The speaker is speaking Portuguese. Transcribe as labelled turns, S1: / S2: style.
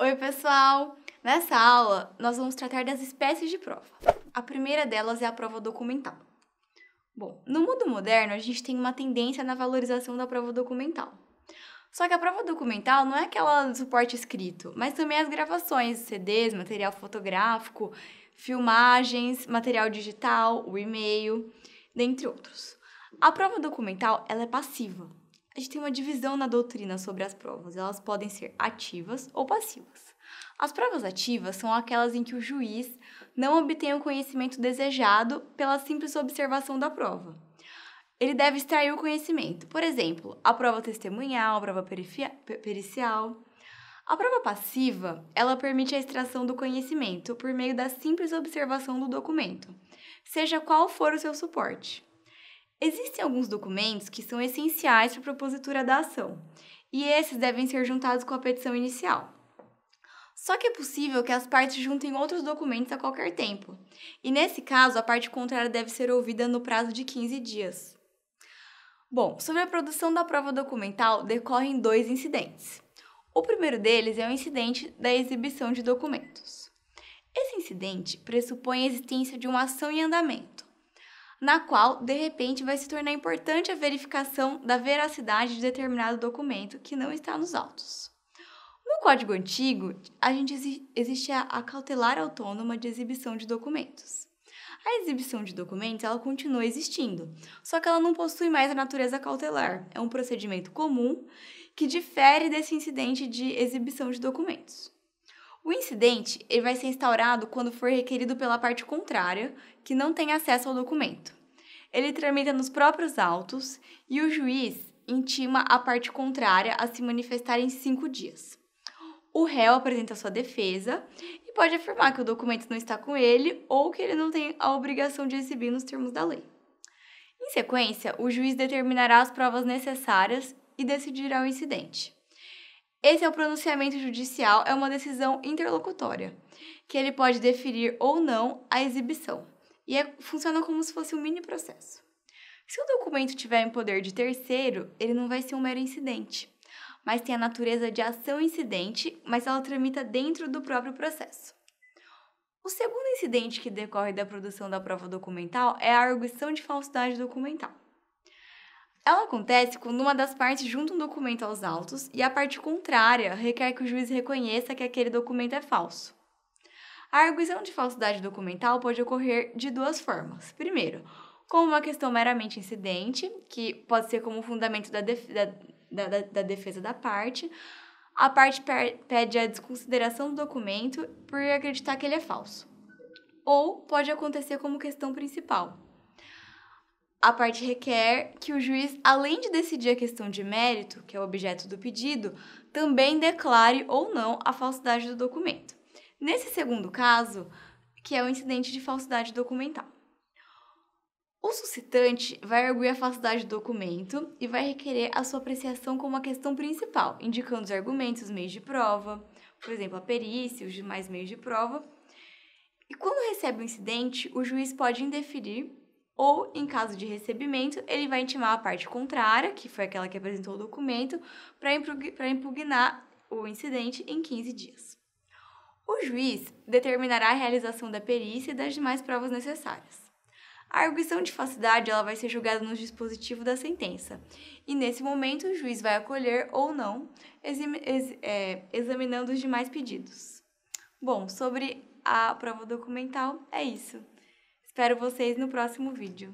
S1: Oi, pessoal! Nessa aula, nós vamos tratar das espécies de prova. A primeira delas é a prova documental. Bom, no mundo moderno, a gente tem uma tendência na valorização da prova documental. Só que a prova documental não é aquela do suporte escrito, mas também as gravações, CDs, material fotográfico, filmagens, material digital, o e-mail, dentre outros. A prova documental ela é passiva, a gente tem uma divisão na doutrina sobre as provas. Elas podem ser ativas ou passivas. As provas ativas são aquelas em que o juiz não obtém o conhecimento desejado pela simples observação da prova. Ele deve extrair o conhecimento, por exemplo, a prova testemunhal, a prova pericial. A prova passiva, ela permite a extração do conhecimento por meio da simples observação do documento, seja qual for o seu suporte. Existem alguns documentos que são essenciais para a propositura da ação, e esses devem ser juntados com a petição inicial. Só que é possível que as partes juntem outros documentos a qualquer tempo, e nesse caso a parte contrária deve ser ouvida no prazo de 15 dias. Bom, sobre a produção da prova documental decorrem dois incidentes. O primeiro deles é o incidente da exibição de documentos. Esse incidente pressupõe a existência de uma ação em andamento na qual, de repente, vai se tornar importante a verificação da veracidade de determinado documento que não está nos autos. No Código Antigo, a gente existe a cautelar autônoma de exibição de documentos. A exibição de documentos ela continua existindo, só que ela não possui mais a natureza cautelar. É um procedimento comum que difere desse incidente de exibição de documentos. O incidente ele vai ser instaurado quando for requerido pela parte contrária, que não tem acesso ao documento. Ele tramita nos próprios autos e o juiz intima a parte contrária a se manifestar em cinco dias. O réu apresenta sua defesa e pode afirmar que o documento não está com ele ou que ele não tem a obrigação de exibir nos termos da lei. Em sequência, o juiz determinará as provas necessárias e decidirá o incidente. Esse é o pronunciamento judicial, é uma decisão interlocutória, que ele pode deferir ou não a exibição. E é, funciona como se fosse um mini processo. Se o documento tiver em poder de terceiro, ele não vai ser um mero incidente, mas tem a natureza de ação incidente, mas ela tramita dentro do próprio processo. O segundo incidente que decorre da produção da prova documental é a arguição de falsidade documental. Ela acontece quando uma das partes junta um documento aos autos e a parte contrária requer que o juiz reconheça que aquele documento é falso. A arguição de falsidade documental pode ocorrer de duas formas. Primeiro, como uma questão meramente incidente, que pode ser como fundamento da, def da, da, da defesa da parte. A parte pede a desconsideração do documento por acreditar que ele é falso. Ou pode acontecer como questão principal, a parte requer que o juiz, além de decidir a questão de mérito, que é o objeto do pedido, também declare ou não a falsidade do documento. Nesse segundo caso, que é o incidente de falsidade documental. O suscitante vai arguir a falsidade do documento e vai requerer a sua apreciação como a questão principal, indicando os argumentos, os meios de prova, por exemplo, a perícia, os demais meios de prova. E quando recebe o incidente, o juiz pode indeferir ou, em caso de recebimento, ele vai intimar a parte contrária, que foi aquela que apresentou o documento, para impugnar o incidente em 15 dias. O juiz determinará a realização da perícia e das demais provas necessárias. A arguição de falsidade ela vai ser julgada no dispositivo da sentença, e nesse momento o juiz vai acolher ou não, é, examinando os demais pedidos. Bom, sobre a prova documental, é isso. Espero vocês no próximo vídeo.